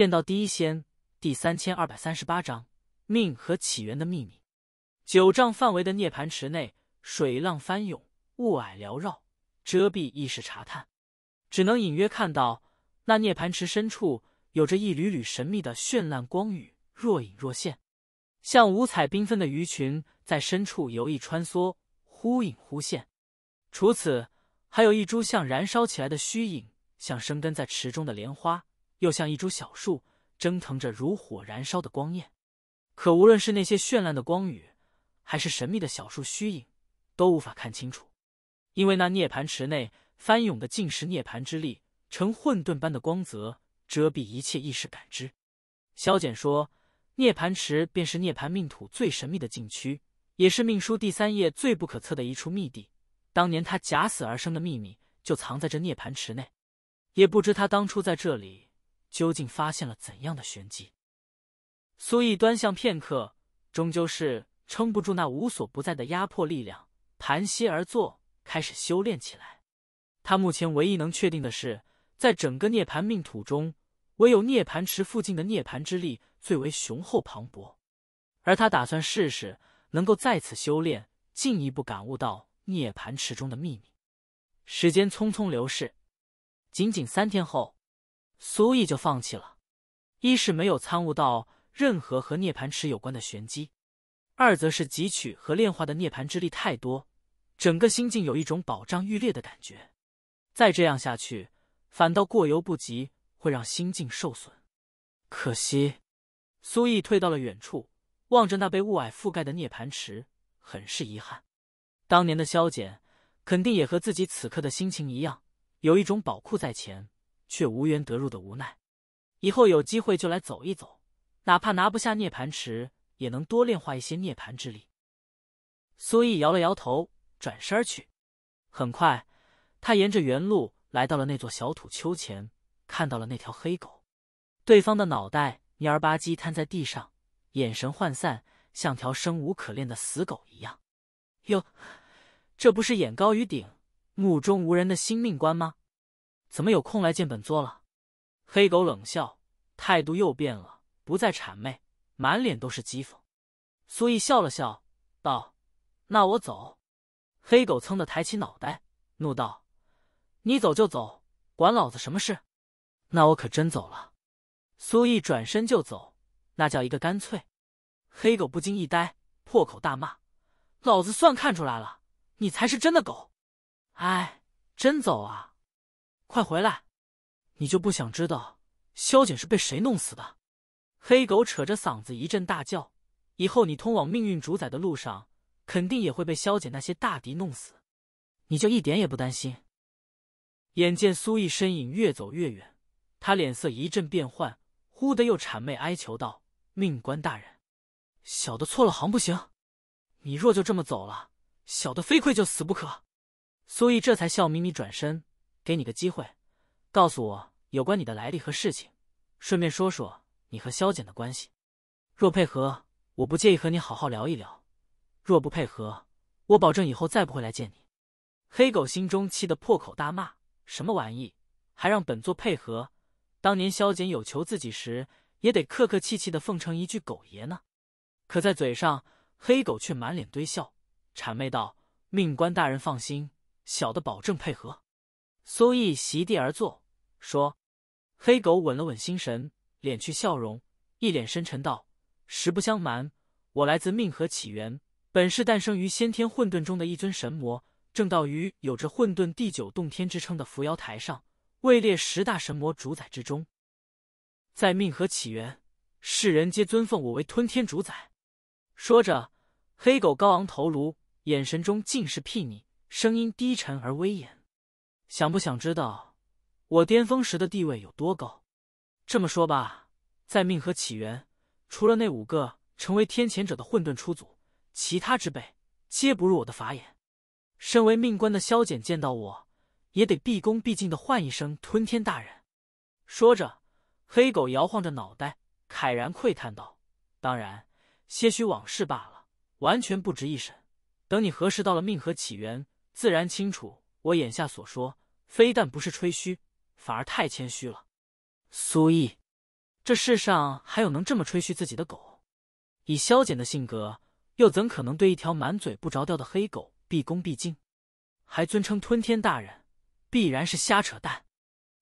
见到第一仙第三千二百三十八章命和起源的秘密。九丈范围的涅盘池内，水浪翻涌，雾霭缭绕，遮蔽意识查探，只能隐约看到那涅盘池深处有着一缕缕神秘的绚烂光雨，若隐若现，像五彩缤纷的鱼群在深处游弋穿梭，忽隐忽现。除此，还有一株像燃烧起来的虚影，像生根在池中的莲花。又像一株小树，蒸腾着如火燃烧的光焰。可无论是那些绚烂的光雨，还是神秘的小树虚影，都无法看清楚，因为那涅盘池内翻涌的尽是涅槃之力，呈混沌般的光泽，遮蔽一切意识感知。萧简说：“涅盘池便是涅盘命土最神秘的禁区，也是命书第三页最不可测的一处秘地。当年他假死而生的秘密，就藏在这涅盘池内。也不知他当初在这里。”究竟发现了怎样的玄机？苏毅端详片刻，终究是撑不住那无所不在的压迫力量，盘膝而坐，开始修炼起来。他目前唯一能确定的是，在整个涅盘命土中，唯有涅盘池附近的涅盘之力最为雄厚磅礴，而他打算试试，能够再次修炼，进一步感悟到涅盘池中的秘密。时间匆匆流逝，仅仅三天后。苏毅就放弃了，一是没有参悟到任何和涅盘池有关的玄机，二则是汲取和炼化的涅盘之力太多，整个心境有一种饱胀欲裂的感觉。再这样下去，反倒过犹不及，会让心境受损。可惜，苏毅退到了远处，望着那被雾霭覆盖的涅盘池，很是遗憾。当年的萧简，肯定也和自己此刻的心情一样，有一种宝库在前。却无缘得入的无奈，以后有机会就来走一走，哪怕拿不下涅盘池，也能多炼化一些涅盘之力。苏毅摇了摇头，转身去。很快，他沿着原路来到了那座小土丘前，看到了那条黑狗。对方的脑袋蔫儿吧唧瘫在地上，眼神涣散，像条生无可恋的死狗一样。哟，这不是眼高于顶、目中无人的新命官吗？怎么有空来见本座了？黑狗冷笑，态度又变了，不再谄媚，满脸都是讥讽。苏毅笑了笑，道：“那我走。”黑狗噌的抬起脑袋，怒道：“你走就走，管老子什么事？”那我可真走了。苏毅转身就走，那叫一个干脆。黑狗不禁一呆，破口大骂：“老子算看出来了，你才是真的狗！”哎，真走啊！快回来！你就不想知道萧简是被谁弄死的？黑狗扯着嗓子一阵大叫。以后你通往命运主宰的路上，肯定也会被萧简那些大敌弄死，你就一点也不担心？眼见苏毅身影越走越远，他脸色一阵变幻，忽的又谄媚哀求道：“命官大人，小的错了行不行？你若就这么走了，小的非愧疚死不可。”苏毅这才笑眯眯转身。给你个机会，告诉我有关你的来历和事情，顺便说说你和萧简的关系。若配合，我不介意和你好好聊一聊；若不配合，我保证以后再不会来见你。黑狗心中气得破口大骂：“什么玩意？还让本座配合？当年萧简有求自己时，也得客客气气的奉承一句‘狗爷’呢。”可在嘴上，黑狗却满脸堆笑，谄媚道：“命官大人放心，小的保证配合。”苏毅席地而坐，说：“黑狗稳了稳心神，敛去笑容，一脸深沉道：‘实不相瞒，我来自命河起源，本是诞生于先天混沌中的一尊神魔，正道于有着混沌第九洞天之称的扶摇台上，位列十大神魔主宰之中。在命河起源，世人皆尊奉我为吞天主宰。’说着，黑狗高昂头颅，眼神中尽是睥睨，声音低沉而威严。”想不想知道，我巅峰时的地位有多高？这么说吧，在命河起源，除了那五个成为天谴者的混沌初祖，其他之辈皆不入我的法眼。身为命官的萧简见到我，也得毕恭毕敬的唤一声“吞天大人”。说着，黑狗摇晃着脑袋，慨然喟叹道：“当然，些许往事罢了，完全不值一审。等你核实到了命河起源，自然清楚。”我眼下所说，非但不是吹嘘，反而太谦虚了。苏毅，这世上还有能这么吹嘘自己的狗？以萧简的性格，又怎可能对一条满嘴不着调的黑狗毕恭毕敬，还尊称“吞天大人”，必然是瞎扯淡。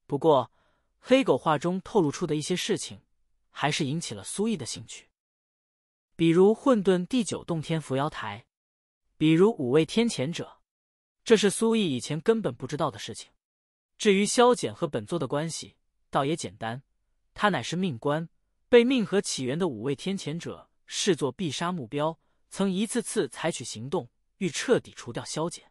不过，黑狗话中透露出的一些事情，还是引起了苏毅的兴趣，比如混沌第九洞天扶摇台，比如五位天谴者。这是苏毅以前根本不知道的事情。至于萧简和本座的关系，倒也简单，他乃是命官，被命和起源的五位天谴者视作必杀目标，曾一次次采取行动，欲彻底除掉萧简。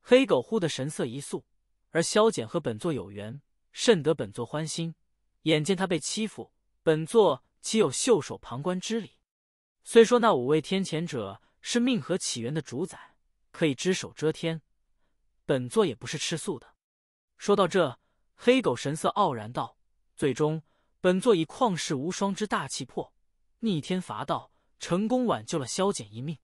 黑狗忽的神色一肃，而萧简和本座有缘，甚得本座欢心。眼见他被欺负，本座岂有袖手旁观之理？虽说那五位天谴者是命和起源的主宰，可以只手遮天。本座也不是吃素的。说到这，黑狗神色傲然道：“最终，本座以旷世无双之大气魄，逆天伐道，成功挽救了萧简一命。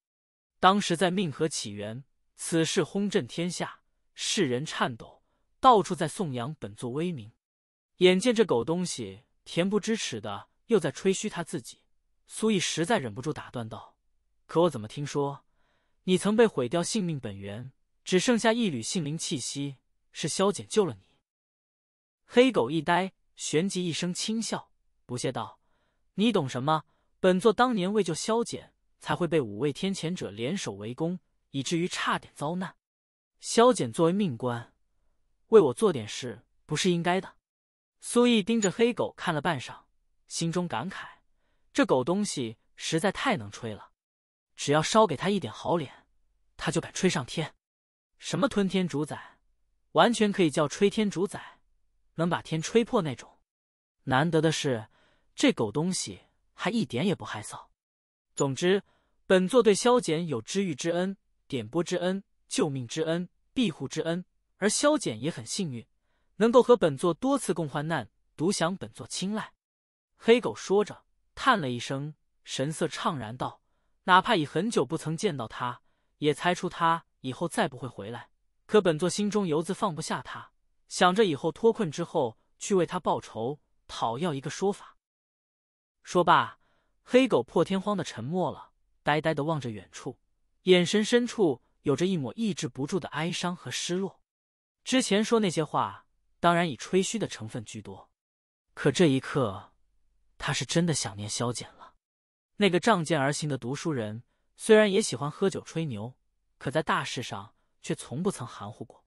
当时在命河起源，此事轰震天下，世人颤抖，到处在颂扬本座威名。眼见这狗东西恬不知耻的又在吹嘘他自己，苏毅实在忍不住打断道：‘可我怎么听说，你曾被毁掉性命本源？’”只剩下一缕杏灵气息，是萧简救了你。黑狗一呆，旋即一声轻笑，不屑道：“你懂什么？本座当年为救萧简，才会被五位天谴者联手围攻，以至于差点遭难。萧简作为命官，为我做点事不是应该的。”苏毅盯着黑狗看了半晌，心中感慨：这狗东西实在太能吹了，只要稍给他一点好脸，他就敢吹上天。什么吞天主宰，完全可以叫吹天主宰，能把天吹破那种。难得的是，这狗东西还一点也不害臊。总之，本座对萧简有知遇之恩、点拨之恩、救命之恩、庇护之恩，而萧简也很幸运，能够和本座多次共患难，独享本座青睐。黑狗说着，叹了一声，神色怅然道：“哪怕已很久不曾见到他，也猜出他。”以后再不会回来，可本座心中犹自放不下他，想着以后脱困之后去为他报仇，讨要一个说法。说罢，黑狗破天荒的沉默了，呆呆的望着远处，眼神深处有着一抹抑制不住的哀伤和失落。之前说那些话，当然以吹嘘的成分居多，可这一刻，他是真的想念萧简了。那个仗剑而行的读书人，虽然也喜欢喝酒吹牛。可在大事上却从不曾含糊过，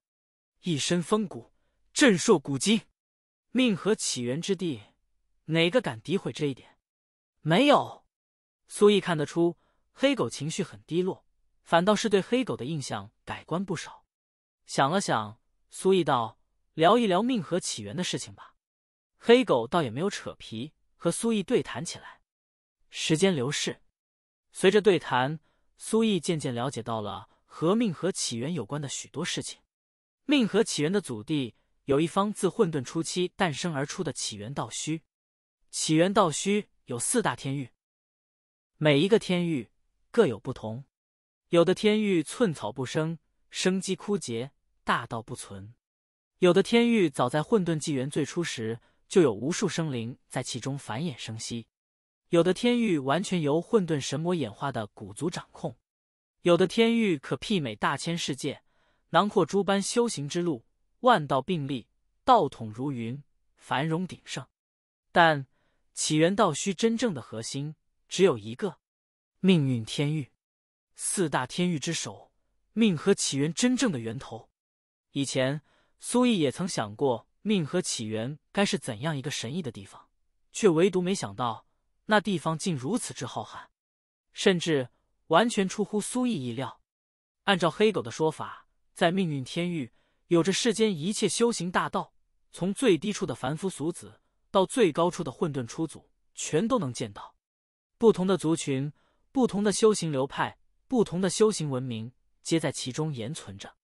一身风骨，震烁古今。命和起源之地，哪个敢诋毁这一点？没有。苏毅看得出黑狗情绪很低落，反倒是对黑狗的印象改观不少。想了想，苏毅道：“聊一聊命和起源的事情吧。”黑狗倒也没有扯皮，和苏毅对谈起来。时间流逝，随着对谈，苏毅渐渐了解到了。和命和起源有关的许多事情，命和起源的祖地有一方自混沌初期诞生而出的起源道虚，起源道虚有四大天域，每一个天域各有不同，有的天域寸草不生，生机枯竭，大道不存；有的天域早在混沌纪元最初时就有无数生灵在其中繁衍生息；有的天域完全由混沌神魔演化的古族掌控。有的天域可媲美大千世界，囊括诸般修行之路，万道并立，道统如云，繁荣鼎盛。但起源道虚真正的核心只有一个，命运天域，四大天域之首，命和起源真正的源头。以前苏毅也曾想过命和起源该是怎样一个神异的地方，却唯独没想到那地方竟如此之浩瀚，甚至。完全出乎苏毅意料。按照黑狗的说法，在命运天域有着世间一切修行大道，从最低处的凡夫俗子到最高处的混沌初祖，全都能见到。不同的族群、不同的修行流派、不同的修行文明，皆在其中延存着。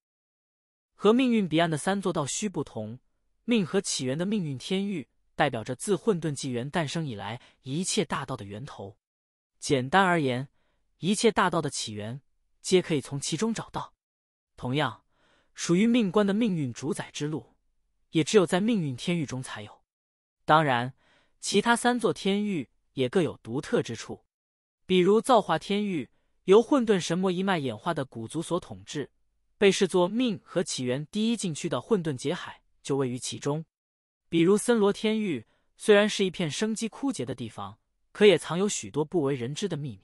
和命运彼岸的三座道墟不同，命和起源的命运天域代表着自混沌纪元诞生以来一切大道的源头。简单而言，一切大道的起源，皆可以从其中找到。同样，属于命官的命运主宰之路，也只有在命运天域中才有。当然，其他三座天域也各有独特之处。比如造化天域，由混沌神魔一脉演化的古族所统治，被视作命和起源第一禁区的混沌劫海就位于其中。比如森罗天域，虽然是一片生机枯竭的地方，可也藏有许多不为人知的秘密。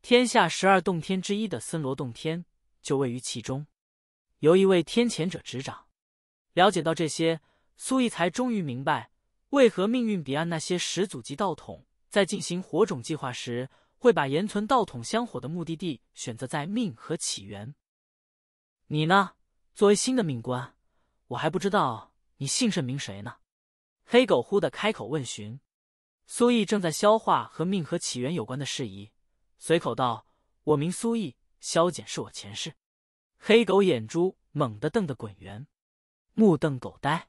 天下十二洞天之一的森罗洞天就位于其中，由一位天谴者执掌。了解到这些，苏毅才终于明白为何命运彼岸那些始祖级道统在进行火种计划时，会把延存道统香火的目的地选择在命和起源。你呢？作为新的命官，我还不知道你姓甚名谁呢。黑狗忽地开口问询。苏毅正在消化和命和起源有关的事宜。随口道：“我名苏毅，萧简是我前世。”黑狗眼珠猛地瞪得滚圆，目瞪狗呆。